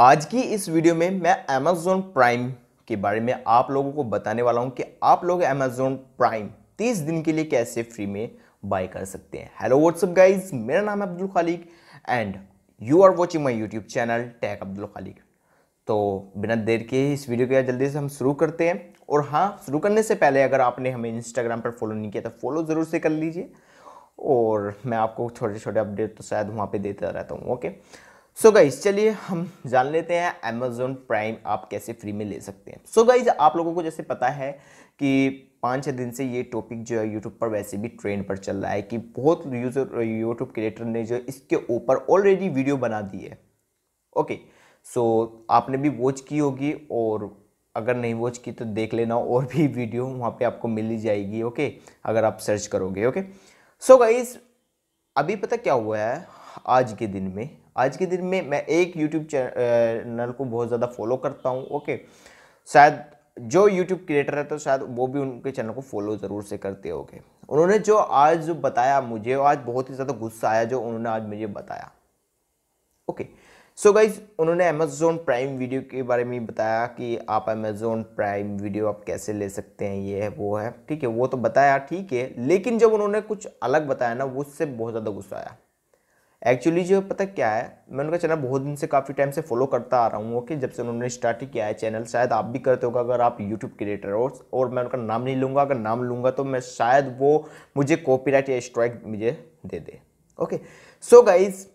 आज की इस वीडियो में मैं अमेजोन प्राइम के बारे में आप लोगों को बताने वाला हूं कि आप लोग अमेजोन प्राइम 30 दिन के लिए कैसे फ्री में बाय कर सकते हैं हेलो व्हाट्सअप गाइज मेरा नाम है Abdul Khaliq and you are watching my YouTube channel tech Abdul Khaliq तो बिना देर के इस वीडियो के जल्दी से हम शुरू करते हैं और हाँ शुरू करने से पहले अगर आपने हमें इंस्टाग्राम पर फॉलो नहीं किया तो फॉलो ज़रूर से कर लीजिए और मैं आपको छोटे छोटे अपडेट तो शायद वहाँ पर देता रहता हूँ okay okay? So so guys चलिए हम जान लेते हैं अमेजोन प्राइम आप कैसे फ्री में ले सकते हैं सो so गाइज आप लोगों को जैसे पता है कि पाँच छः दिन से ये टॉपिक जो है यूट्यूब पर वैसे भी ट्रेंड पर चल रहा है कि बहुत यूज़र यूट्यूब क्रिएटर ने जो इसके ऊपर ऑलरेडी वीडियो बना दी है ओके सो so, आपने भी वॉच की होगी और अगर नहीं वॉच की तो देख लेना और भी वीडियो वहाँ पर आपको मिल ही जाएगी ओके अगर आप सर्च करोगे ओके सो गाइज अभी पता क्या हुआ है आज के दिन में आज के दिन में मैं एक यूट्यूब चैनल को बहुत ज़्यादा फॉलो करता हूँ ओके शायद जो यूट्यूब क्रिएटर है तो शायद वो भी उनके चैनल को फॉलो ज़रूर से करते होंगे उन्होंने जो आज जो बताया मुझे आज बहुत ही ज़्यादा गुस्सा आया जो उन्होंने आज मुझे बताया ओके सो गाइज उन्होंने अमेजोन प्राइम वीडियो के बारे में बताया कि आप अमेजोन प्राइम वीडियो आप कैसे ले सकते हैं ये है वो है ठीक है वो तो बताया ठीक है लेकिन जब उन्होंने कुछ अलग बताया ना उससे बहुत ज़्यादा गुस्सा आया एक्चुअली जो पता क्या है मैं उनका चैनल बहुत दिन से काफ़ी टाइम से फॉलो करता आ रहा हूँ ओके जब से उन्होंने स्टार्ट किया है चैनल शायद आप भी करते होगा अगर आप यूट्यूब क्रिएटर हो और मैं उनका नाम नहीं लूँगा अगर नाम लूँगा तो मैं शायद वो मुझे कॉपीराइट या स्ट्राइक मुझे दे दे ओके सो गाइज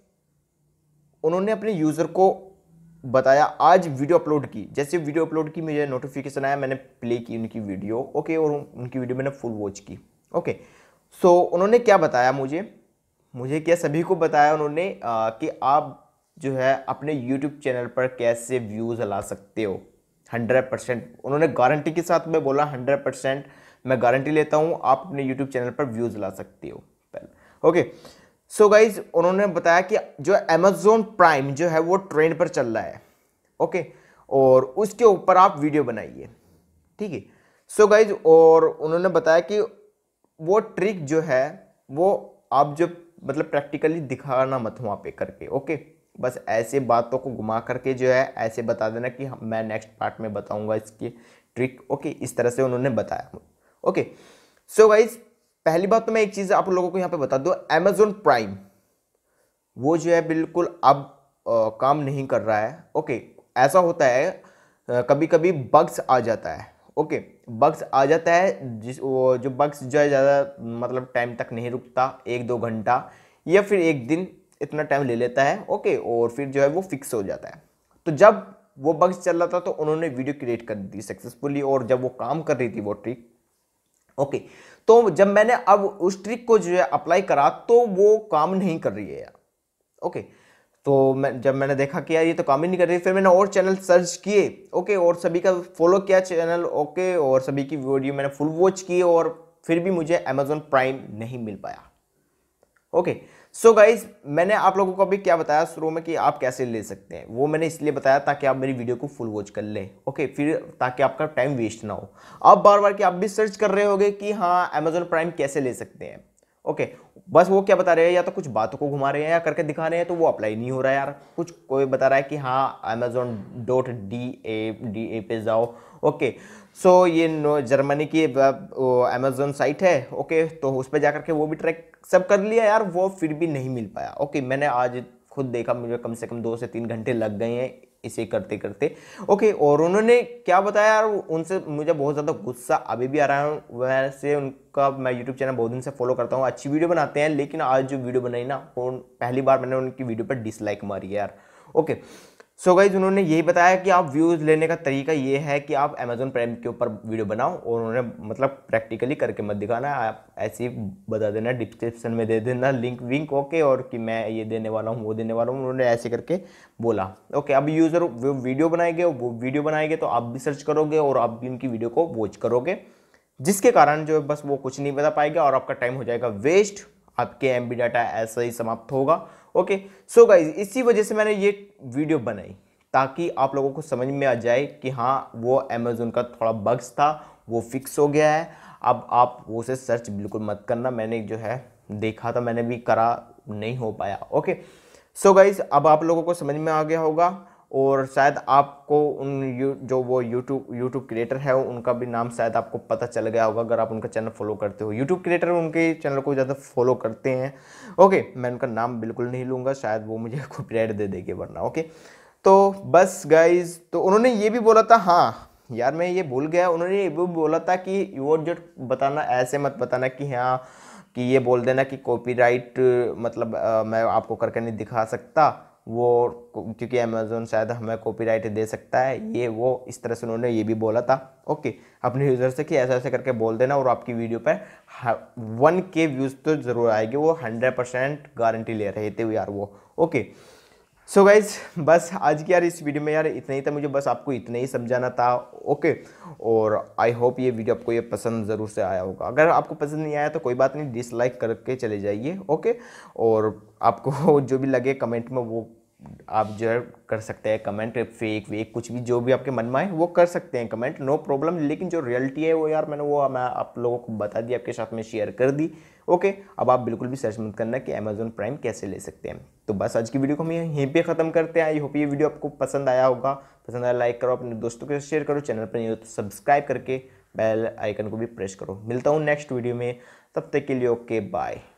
उन्होंने अपने यूज़र को बताया आज वीडियो अपलोड की जैसे वीडियो अपलोड की मुझे नोटिफिकेशन आया मैंने प्ले की उनकी वीडियो ओके और उनकी वीडियो मैंने फुल वॉच की ओके सो उन्होंने क्या बताया मुझे मुझे क्या सभी को बताया उन्होंने कि आप जो है अपने यूट्यूब चैनल पर कैसे व्यूज़ ला सकते हो हंड्रेड परसेंट उन्होंने गारंटी के साथ में बोला हंड्रेड परसेंट मैं गारंटी लेता हूँ आप अपने यूट्यूब चैनल पर व्यूज़ ला सकते हो ओके सो गाइज उन्होंने बताया कि जो अमेजोन प्राइम जो है वो ट्रेंड पर चल रहा है ओके okay? और उसके ऊपर आप वीडियो बनाइए ठीक है सो गाइज और उन्होंने बताया कि वो ट्रिक जो है वो आप जो मतलब प्रैक्टिकली दिखाना मत वहाँ पे करके ओके बस ऐसे बातों को घुमा करके जो है ऐसे बता देना कि मैं नेक्स्ट पार्ट में बताऊँगा इसकी ट्रिक ओके इस तरह से उन्होंने बताया ओके सो गाइज पहली बात तो मैं एक चीज़ आप लोगों को यहाँ पे बता दूँ अमेजोन प्राइम वो जो है बिल्कुल अब आ, काम नहीं कर रहा है ओके ऐसा होता है कभी कभी बग्स आ जाता है ओके बग्स आ जाता है जिस वो जो बग्स जो है ज़्यादा मतलब टाइम तक नहीं रुकता एक दो घंटा या फिर एक दिन इतना टाइम ले लेता है ओके और फिर जो है वो फिक्स हो जाता है तो जब वो बग्स चल रहा था तो उन्होंने वीडियो क्रिएट कर दी सक्सेसफुली और जब वो काम कर रही थी वो ट्रिक ओके तो जब मैंने अब उस ट्रिक को जो है अप्लाई करा तो वो काम नहीं कर रही है यार ओके तो मैं जब मैंने देखा कि यार ये तो काम ही नहीं कर रही फिर मैंने और चैनल सर्च किए ओके और सभी का फॉलो किया चैनल ओके और सभी की वीडियो मैंने फुल वॉच की और फिर भी मुझे अमेजोन प्राइम नहीं मिल पाया ओके सो गाइज मैंने आप लोगों को अभी क्या बताया शुरू में कि आप कैसे ले सकते हैं वो मैंने इसलिए बताया ताकि आप मेरी वीडियो को फुल वॉच कर लें ओके फिर ताकि आपका टाइम वेस्ट ना हो आप बार बार कि आप भी सर्च कर रहे होगे कि हाँ अमेजोन प्राइम कैसे ले सकते हैं ओके बस वो क्या बता रहे हैं या तो कुछ बातों को घुमा रहे हैं या करके दिखा रहे हैं तो वो अप्लाई नहीं हो रहा है यार कुछ कोई बता रहा है कि हाँ Amazon dot D A D A पे जाओ ओके सो so, ये जर्मनी की अमेजोन साइट है ओके तो उस पर जा करके वो भी ट्रैक सब कर लिया यार वो फिर भी नहीं मिल पाया ओके मैंने आज खुद देखा मुझे कम से कम दो से तीन घंटे लग गए हैं इसे करते करते ओके और उन्होंने क्या बताया यार उनसे मुझे बहुत ज़्यादा गुस्सा अभी भी आ रहा है वैसे उनका मैं यूट्यूब चैनल बहुत दिन से फॉलो करता हूँ अच्छी वीडियो बनाते हैं लेकिन आज जो वीडियो बनाई ना पहली बार मैंने उनकी वीडियो पर डिसलाइक मारी है यार ओके सो गाइज उन्होंने यही बताया कि आप व्यूज़ लेने का तरीका ये है कि आप अमेजोन प्राइम के ऊपर वीडियो बनाओ और उन्होंने मतलब प्रैक्टिकली करके मत दिखाना है आप ऐसे ही बता देना डिस्क्रिप्शन में दे देना लिंक विंक ओके और कि मैं ये देने वाला हूँ वो देने वाला हूँ उन्होंने ऐसे करके बोला ओके अब यूज़र वो वीडियो बनाएंगे वो वीडियो बनाएंगे तो आप भी सर्च करोगे और आप भी उनकी वीडियो को वॉच करोगे जिसके कारण जो है बस वो कुछ नहीं बता पाएगा और आपका टाइम हो जाएगा वेस्ट आपके एम डाटा ऐसा ही समाप्त होगा ओके सो गाइज इसी वजह से मैंने ये वीडियो बनाई ताकि आप लोगों को समझ में आ जाए कि हाँ वो अमेजोन का थोड़ा बग्स था वो फिक्स हो गया है अब आप वो उसे सर्च बिल्कुल मत करना मैंने जो है देखा था मैंने भी करा नहीं हो पाया ओके सो गाइज अब आप लोगों को समझ में आ गया होगा और शायद आपको उन यू जो वो यूट्यूब यूट्यूब क्रिएटर है उनका भी नाम शायद आपको पता चल गया होगा अगर आप उनका चैनल फॉलो करते हो यूट्यूब क्रिएटर उनके चैनल को ज़्यादा फॉलो करते हैं ओके मैं उनका नाम बिल्कुल नहीं लूँगा शायद वो मुझे कॉपीराइट दे देंगे वरना ओके तो बस गाइज तो उन्होंने ये भी बोला था हाँ यार मैं ये भूल गया उन्होंने ये भी बोला था कि वो जो बताना ऐसे मत बताना कि हाँ कि ये बोल देना कि कॉपीराइट मतलब आ, मैं आपको करके नहीं दिखा सकता वो क्योंकि अमेजोन शायद हमें कॉपी दे सकता है ये वो इस तरह से उन्होंने ये भी बोला था ओके अपने यूज़र से कि ऐसा ऐसा करके बोल देना और आपकी वीडियो पर वन के व्यूज़ तो ज़रूर आएगी वो हंड्रेड परसेंट गारंटी ले रहे थे यार वो ओके सो so गाइज बस आज की यार इस वीडियो में यार इतना ही था मुझे बस आपको इतना ही समझाना था ओके और आई होप ये वीडियो आपको ये पसंद ज़रूर से आया होगा अगर आपको पसंद नहीं आया तो कोई बात नहीं डिसलाइक करके चले जाइए ओके और आपको जो भी लगे कमेंट में वो आप जो है कर सकते हैं कमेंट फेक वेक कुछ भी जो भी आपके मन में आए वो कर सकते हैं कमेंट नो प्रॉब्लम लेकिन जो रियलिटी है वो यार मैंने वो मैं आप लोगों को बता दिया आपके साथ में शेयर कर दी ओके अब आप बिल्कुल भी सर्च मत करना कि अमेजोन प्राइम कैसे ले सकते हैं तो बस आज की वीडियो को हम यहीं पर ख़त्म करते हैं आई होप ये वीडियो आपको पसंद आया होगा पसंद आया लाइक करो अपने दोस्तों के साथ शेयर करो चैनल पर नहीं हो तो सब्सक्राइब करके बेल आइकन को भी प्रेस करो मिलता हूँ नेक्स्ट वीडियो में तब तक के लिए ओके बाय